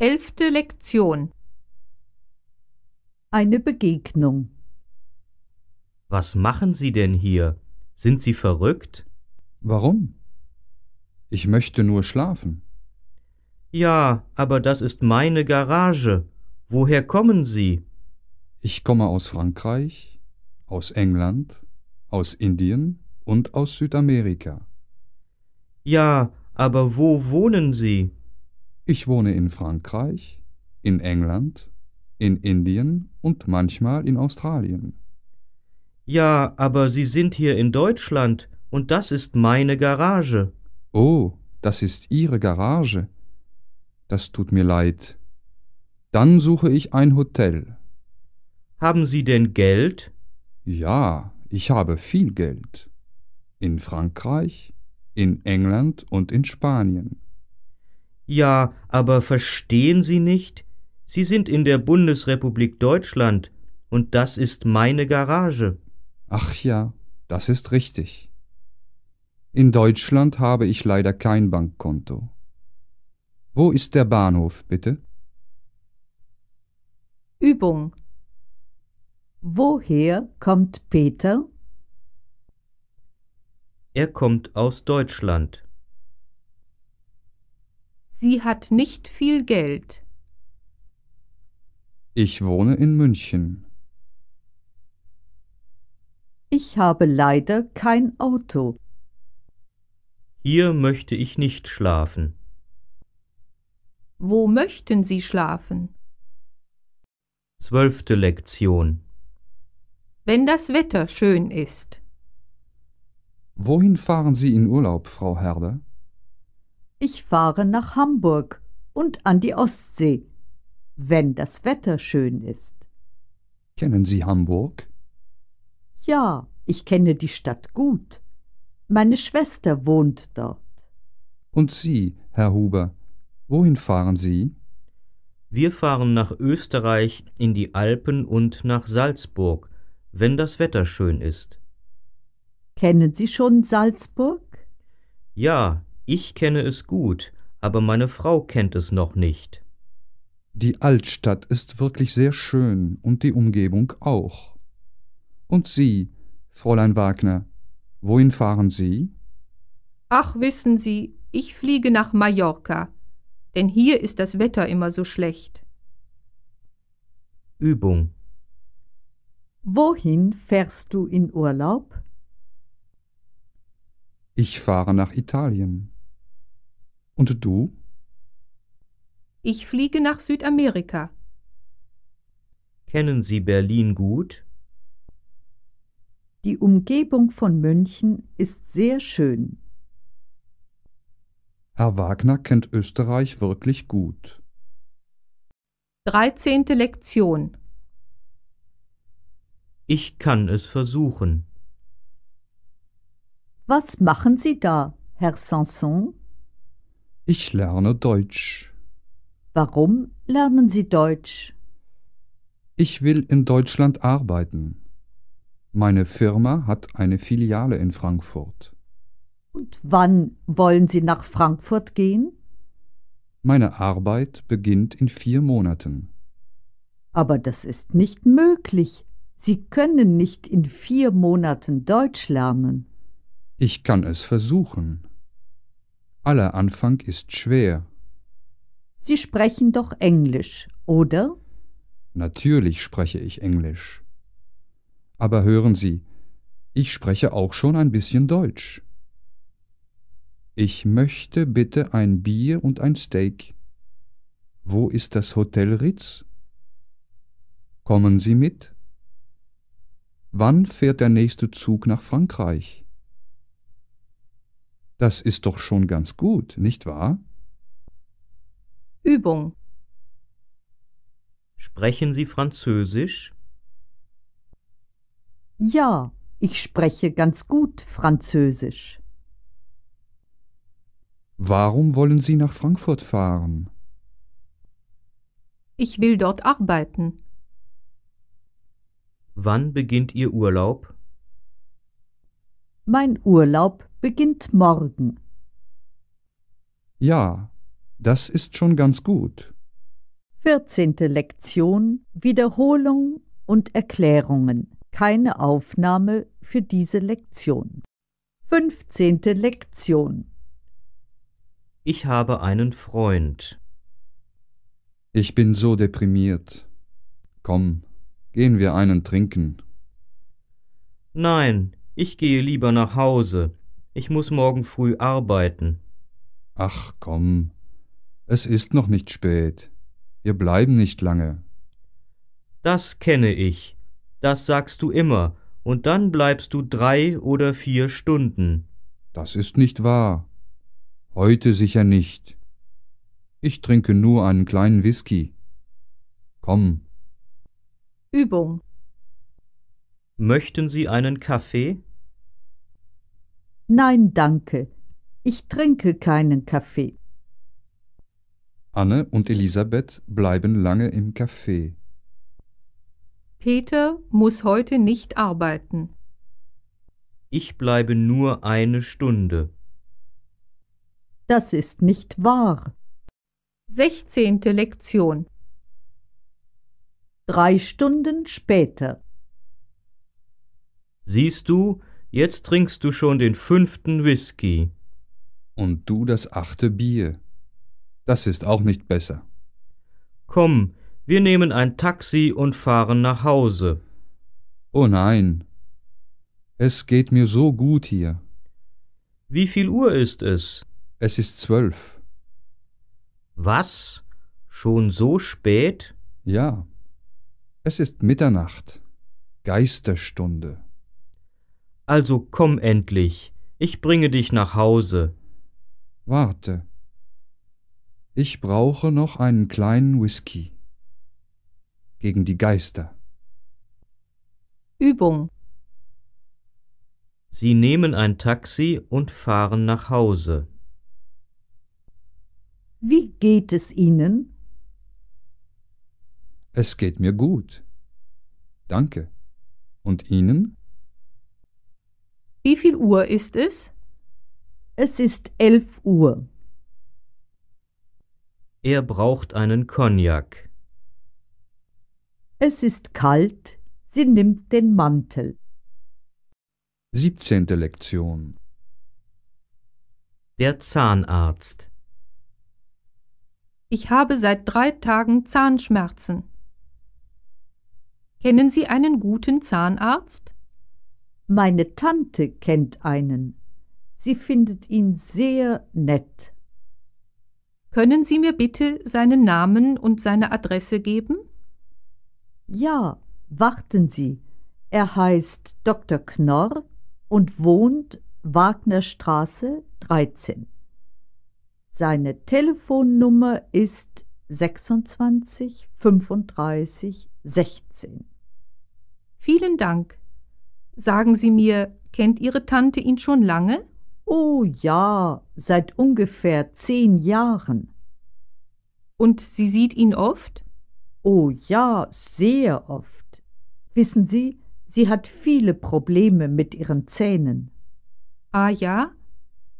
Elfte Lektion Eine Begegnung Was machen Sie denn hier? Sind Sie verrückt? Warum? Ich möchte nur schlafen. Ja, aber das ist meine Garage. Woher kommen Sie? Ich komme aus Frankreich, aus England, aus Indien und aus Südamerika. Ja, aber wo wohnen Sie? Ich wohne in Frankreich, in England, in Indien und manchmal in Australien. Ja, aber Sie sind hier in Deutschland und das ist meine Garage. Oh, das ist Ihre Garage. Das tut mir leid. Dann suche ich ein Hotel. Haben Sie denn Geld? Ja, ich habe viel Geld. In Frankreich, in England und in Spanien. Ja, aber verstehen Sie nicht? Sie sind in der Bundesrepublik Deutschland, und das ist meine Garage. Ach ja, das ist richtig. In Deutschland habe ich leider kein Bankkonto. Wo ist der Bahnhof, bitte? Übung. Woher kommt Peter? Er kommt aus Deutschland. Sie hat nicht viel Geld. Ich wohne in München. Ich habe leider kein Auto. Hier möchte ich nicht schlafen. Wo möchten Sie schlafen? Zwölfte Lektion. Wenn das Wetter schön ist. Wohin fahren Sie in Urlaub, Frau Herder? Ich fahre nach Hamburg und an die Ostsee, wenn das Wetter schön ist. Kennen Sie Hamburg? Ja, ich kenne die Stadt gut. Meine Schwester wohnt dort. Und Sie, Herr Huber, wohin fahren Sie? Wir fahren nach Österreich, in die Alpen und nach Salzburg, wenn das Wetter schön ist. Kennen Sie schon Salzburg? Ja, ich kenne es gut, aber meine Frau kennt es noch nicht. Die Altstadt ist wirklich sehr schön und die Umgebung auch. Und Sie, Fräulein Wagner, wohin fahren Sie? Ach, wissen Sie, ich fliege nach Mallorca, denn hier ist das Wetter immer so schlecht. Übung. Wohin fährst du in Urlaub? Ich fahre nach Italien. Und du? Ich fliege nach Südamerika. Kennen Sie Berlin gut? Die Umgebung von München ist sehr schön. Herr Wagner kennt Österreich wirklich gut. 13. Lektion Ich kann es versuchen. Was machen Sie da, Herr Sanson? Ich lerne Deutsch. Warum lernen Sie Deutsch? Ich will in Deutschland arbeiten. Meine Firma hat eine Filiale in Frankfurt. Und wann wollen Sie nach Frankfurt gehen? Meine Arbeit beginnt in vier Monaten. Aber das ist nicht möglich. Sie können nicht in vier Monaten Deutsch lernen. Ich kann es versuchen. Aller Anfang ist schwer. Sie sprechen doch Englisch, oder? Natürlich spreche ich Englisch. Aber hören Sie, ich spreche auch schon ein bisschen Deutsch. Ich möchte bitte ein Bier und ein Steak. Wo ist das Hotel Ritz? Kommen Sie mit? Wann fährt der nächste Zug nach Frankreich? Das ist doch schon ganz gut, nicht wahr? Übung. Sprechen Sie Französisch? Ja, ich spreche ganz gut Französisch. Warum wollen Sie nach Frankfurt fahren? Ich will dort arbeiten. Wann beginnt Ihr Urlaub? Mein Urlaub beginnt morgen. Ja, das ist schon ganz gut. 14. Lektion Wiederholung und Erklärungen. Keine Aufnahme für diese Lektion. 15. Lektion Ich habe einen Freund. Ich bin so deprimiert. Komm, gehen wir einen trinken. Nein, ich gehe lieber nach Hause. Ich muss morgen früh arbeiten. Ach komm, es ist noch nicht spät. Wir bleiben nicht lange. Das kenne ich. Das sagst du immer, und dann bleibst du drei oder vier Stunden. Das ist nicht wahr. Heute sicher nicht. Ich trinke nur einen kleinen Whisky. Komm. Übung. Möchten Sie einen Kaffee? Nein, danke. Ich trinke keinen Kaffee. Anne und Elisabeth bleiben lange im Café. Peter muss heute nicht arbeiten. Ich bleibe nur eine Stunde. Das ist nicht wahr. Sechzehnte Lektion. Drei Stunden später. Siehst du, Jetzt trinkst du schon den fünften Whisky. Und du das achte Bier. Das ist auch nicht besser. Komm, wir nehmen ein Taxi und fahren nach Hause. Oh nein. Es geht mir so gut hier. Wie viel Uhr ist es? Es ist zwölf. Was? Schon so spät? Ja. Es ist Mitternacht. Geisterstunde. Also komm endlich, ich bringe dich nach Hause. Warte. Ich brauche noch einen kleinen Whisky. Gegen die Geister. Übung. Sie nehmen ein Taxi und fahren nach Hause. Wie geht es Ihnen? Es geht mir gut. Danke. Und Ihnen? Wie viel Uhr ist es? Es ist elf Uhr. Er braucht einen Cognac. Es ist kalt, sie nimmt den Mantel. 17. Lektion Der Zahnarzt Ich habe seit drei Tagen Zahnschmerzen. Kennen Sie einen guten Zahnarzt? Meine Tante kennt einen. Sie findet ihn sehr nett. Können Sie mir bitte seinen Namen und seine Adresse geben? Ja, warten Sie. Er heißt Dr. Knorr und wohnt Wagnerstraße 13. Seine Telefonnummer ist 26 35 16. Vielen Dank. Sagen Sie mir, kennt Ihre Tante ihn schon lange? Oh ja, seit ungefähr zehn Jahren. Und sie sieht ihn oft? Oh ja, sehr oft. Wissen Sie, sie hat viele Probleme mit ihren Zähnen. Ah ja?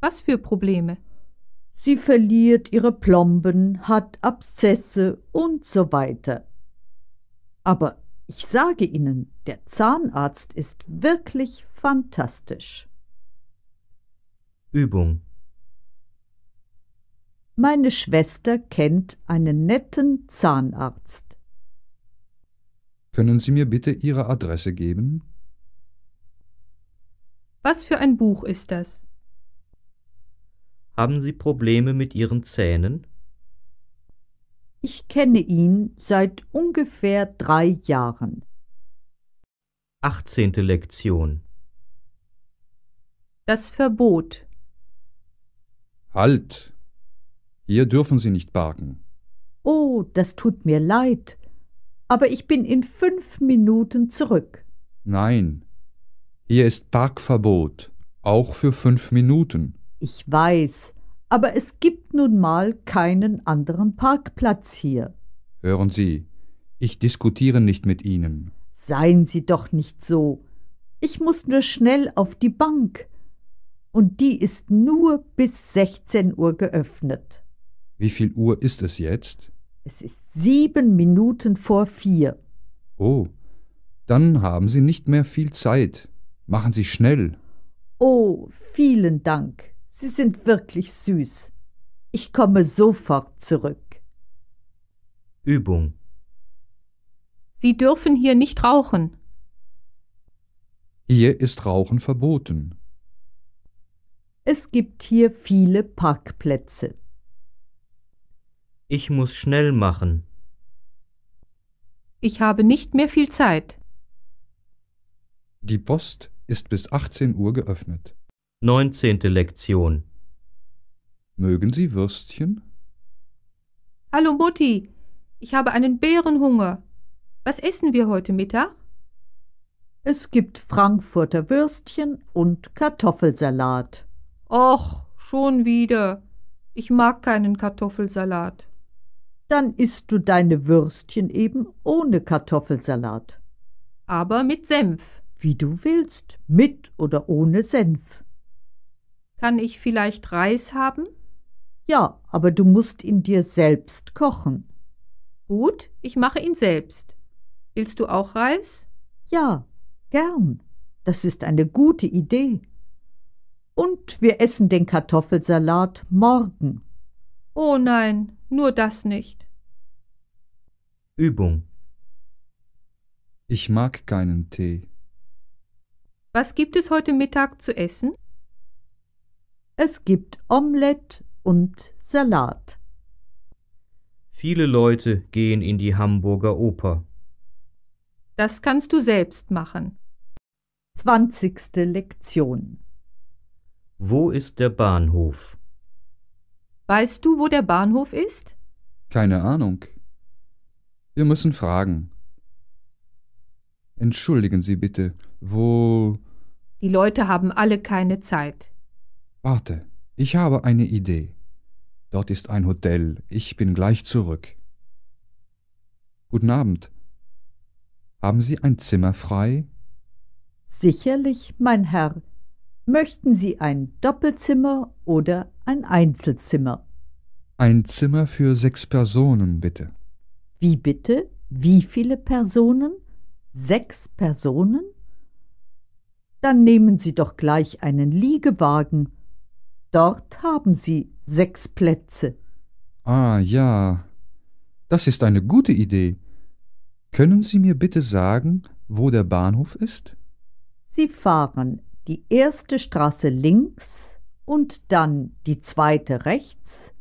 Was für Probleme? Sie verliert ihre Plomben, hat Abszesse und so weiter. Aber ich sage Ihnen, der Zahnarzt ist wirklich fantastisch. Übung. Meine Schwester kennt einen netten Zahnarzt. Können Sie mir bitte Ihre Adresse geben? Was für ein Buch ist das? Haben Sie Probleme mit Ihren Zähnen? Ich kenne ihn seit ungefähr drei Jahren. 18. Lektion Das Verbot Halt! Hier dürfen Sie nicht parken. Oh, das tut mir leid, aber ich bin in fünf Minuten zurück. Nein, hier ist Parkverbot, auch für fünf Minuten. Ich weiß, aber es gibt nun mal keinen anderen Parkplatz hier. Hören Sie, ich diskutiere nicht mit Ihnen. Seien Sie doch nicht so. Ich muss nur schnell auf die Bank. Und die ist nur bis 16 Uhr geöffnet. Wie viel Uhr ist es jetzt? Es ist sieben Minuten vor vier. Oh, dann haben Sie nicht mehr viel Zeit. Machen Sie schnell. Oh, vielen Dank. Sie sind wirklich süß. Ich komme sofort zurück. Übung. Sie dürfen hier nicht rauchen. Hier ist Rauchen verboten. Es gibt hier viele Parkplätze. Ich muss schnell machen. Ich habe nicht mehr viel Zeit. Die Post ist bis 18 Uhr geöffnet. Neunzehnte Lektion Mögen Sie Würstchen? Hallo Mutti, ich habe einen Bärenhunger. Was essen wir heute Mittag? Es gibt Frankfurter Würstchen und Kartoffelsalat. Och, schon wieder. Ich mag keinen Kartoffelsalat. Dann isst du deine Würstchen eben ohne Kartoffelsalat. Aber mit Senf. Wie du willst, mit oder ohne Senf. Kann ich vielleicht Reis haben? Ja, aber du musst ihn dir selbst kochen. Gut, ich mache ihn selbst. Willst du auch Reis? Ja, gern. Das ist eine gute Idee. Und wir essen den Kartoffelsalat morgen. Oh nein, nur das nicht. Übung. Ich mag keinen Tee. Was gibt es heute Mittag zu essen? Es gibt Omelett und Salat. Viele Leute gehen in die Hamburger Oper. Das kannst du selbst machen. 20. Lektion Wo ist der Bahnhof? Weißt du, wo der Bahnhof ist? Keine Ahnung. Wir müssen fragen. Entschuldigen Sie bitte, wo. Die Leute haben alle keine Zeit. Warte, ich habe eine Idee. Dort ist ein Hotel, ich bin gleich zurück. Guten Abend. Haben Sie ein Zimmer frei? Sicherlich, mein Herr. Möchten Sie ein Doppelzimmer oder ein Einzelzimmer? Ein Zimmer für sechs Personen, bitte. Wie bitte? Wie viele Personen? Sechs Personen? Dann nehmen Sie doch gleich einen Liegewagen Dort haben Sie sechs Plätze. Ah ja, das ist eine gute Idee. Können Sie mir bitte sagen, wo der Bahnhof ist? Sie fahren die erste Straße links und dann die zweite rechts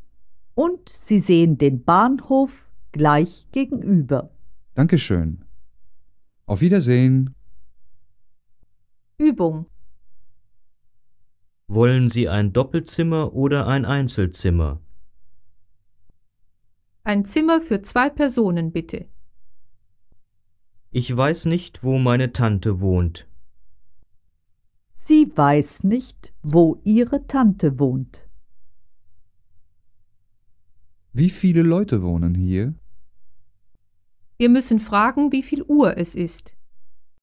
und Sie sehen den Bahnhof gleich gegenüber. Dankeschön. Auf Wiedersehen. Übung wollen Sie ein Doppelzimmer oder ein Einzelzimmer? Ein Zimmer für zwei Personen bitte. Ich weiß nicht, wo meine Tante wohnt. Sie weiß nicht, wo ihre Tante wohnt. Wie viele Leute wohnen hier? Wir müssen fragen, wie viel Uhr es ist.